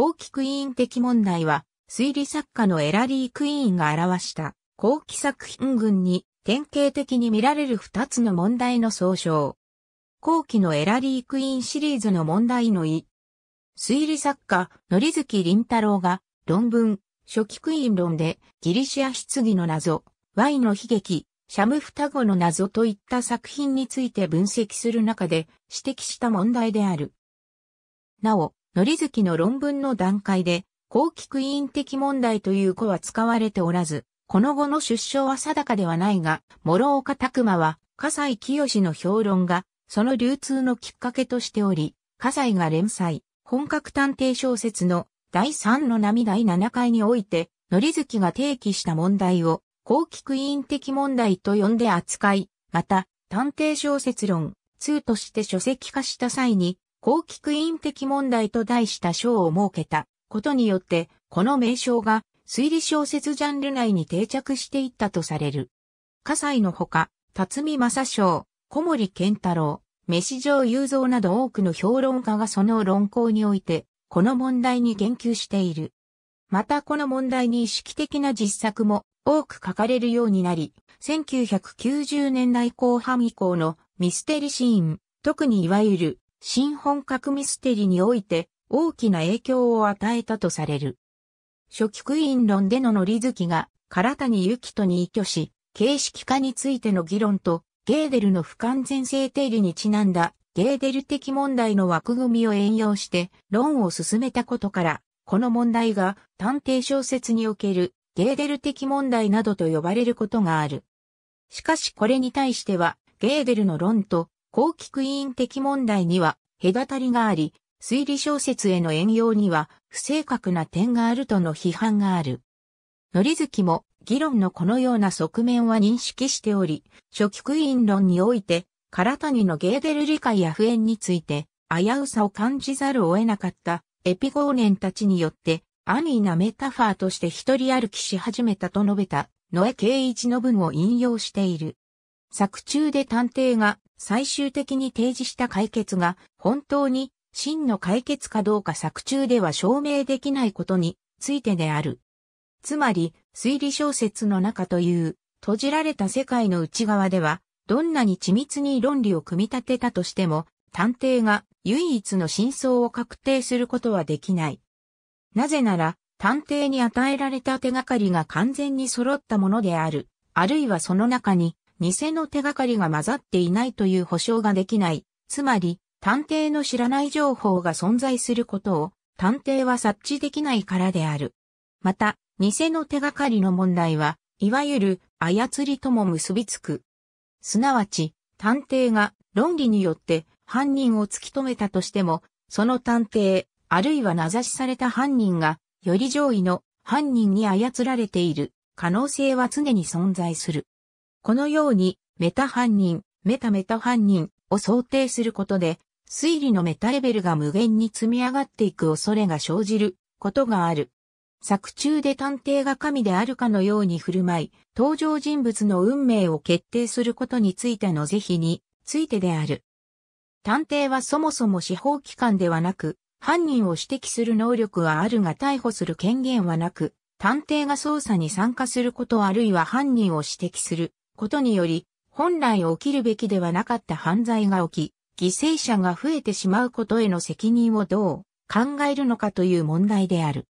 後期クイーン的問題は、推理作家のエラリー・クイーンが表した後期作品群に典型的に見られる二つの問題の総称。後期のエラリー・クイーンシリーズの問題の意。推理作家、ノリズキ・リンタロウが論文、初期クイーン論でギリシア棺の謎、Y の悲劇、シャム双子の謎といった作品について分析する中で指摘した問題である。なお、のりづきの論文の段階で、後期クイーン的問題という語は使われておらず、この後の出生は定かではないが、諸岡拓馬は、笠西清の評論が、その流通のきっかけとしており、笠西が連載、本格探偵小説の第3の波第7回において、のりづきが提起した問題を、後期クイーン的問題と呼んで扱い、また、探偵小説論2として書籍化した際に、公器クイーン的問題と題した章を設けたことによって、この名称が推理小説ジャンル内に定着していったとされる。葛西のほか、辰巳正章、小森健太郎、飯城雄三など多くの評論家がその論考において、この問題に言及している。またこの問題に意識的な実作も多く書かれるようになり、1990年代後半以降のミステリシーン、特にいわゆる新本格ミステリにおいて大きな影響を与えたとされる。初期クイーン論でのノリ好きが、唐谷幸紀とに依拠し、形式化についての議論と、ゲーデルの不完全性定理にちなんだ、ゲーデル的問題の枠組みを援用して論を進めたことから、この問題が探偵小説におけるゲーデル的問題などと呼ばれることがある。しかしこれに対しては、ゲーデルの論と後期クイーン的問題には隔たりがあり、推理小説への援用には不正確な点があるとの批判がある。のりづきも議論のこのような側面は認識しており、初期クイーン論において、唐谷のゲーデル理解や不縁について危うさを感じざるを得なかったエピゴーネンたちによって、アニーなメタファーとして一人歩きし始めたと述べた、野江圭一の文を引用している。作中で探偵が最終的に提示した解決が本当に真の解決かどうか作中では証明できないことについてである。つまり、推理小説の中という閉じられた世界の内側では、どんなに緻密に論理を組み立てたとしても、探偵が唯一の真相を確定することはできない。なぜなら、探偵に与えられた手がかりが完全に揃ったものである、あるいはその中に偽の手がかりが混ざっていないという保証ができない。つまり、探偵の知らない情報が存在することを、探偵は察知できないからである。また、偽の手がかりの問題は、いわゆる操りとも結びつく。すなわち、探偵が論理によって犯人を突き止めたとしても、その探偵、あるいは名指しされた犯人が、より上位の犯人に操られている可能性は常に存在する。このように、メタ犯人、メタメタ犯人を想定することで、推理のメタレベルが無限に積み上がっていく恐れが生じることがある。作中で探偵が神であるかのように振る舞い、登場人物の運命を決定することについての是非についてである。探偵はそもそも司法機関ではなく、犯人を指摘する能力はあるが逮捕する権限はなく、探偵が捜査に参加することあるいは犯人を指摘することにより、本来起きるべきではなかった犯罪が起き、犠牲者が増えてしまうことへの責任をどう考えるのかという問題である。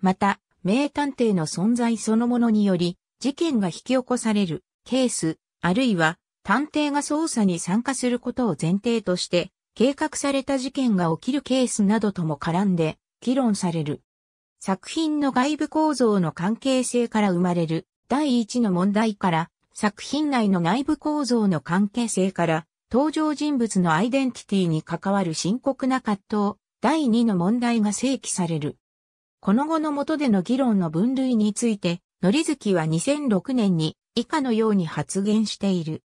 また、名探偵の存在そのものにより、事件が引き起こされるケース、あるいは探偵が捜査に参加することを前提として、計画された事件が起きるケースなどとも絡んで、議論される。作品の外部構造の関係性から生まれる第一の問題から作品内の内部構造の関係性から、登場人物のアイデンティティに関わる深刻な葛藤、第2の問題が正規される。この後のとでの議論の分類について、のりズきは2006年に以下のように発言している。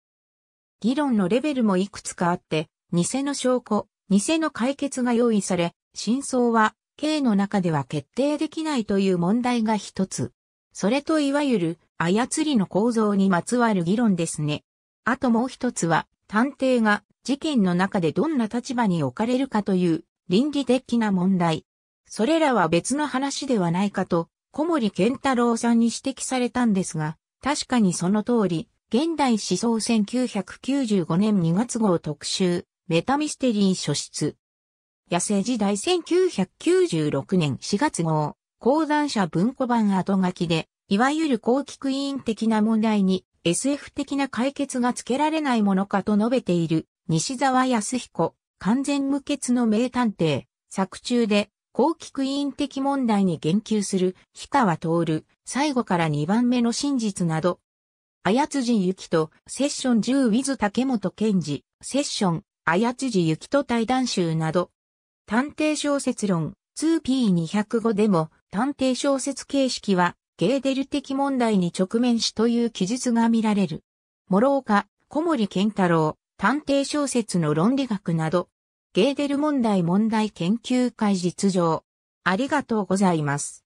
議論のレベルもいくつかあって、偽の証拠、偽の解決が用意され、真相は、K の中では決定できないという問題が一つ。それといわゆる操りの構造にまつわる議論ですね。あともう一つは、探偵が事件の中でどんな立場に置かれるかという倫理的な問題。それらは別の話ではないかと、小森健太郎さんに指摘されたんですが、確かにその通り、現代思想1995年2月号特集、メタミステリー書室。野生時代1996年4月号、講談社文庫版後書きで、いわゆる後期クイーン的な問題に SF 的な解決がつけられないものかと述べている西沢康彦、完全無欠の名探偵、作中で後期クイーン的問題に言及する氷川徹、最後から2番目の真実など、あやつじゆきとセッション10 with 竹本健二、セッション、あやつじゆきと対談集など、探偵小説論 2P205 でも探偵小説形式はゲーデル的問題に直面しという記述が見られる。諸岡、小森健太郎、探偵小説の論理学など、ゲーデル問題問題研究会実情。ありがとうございます。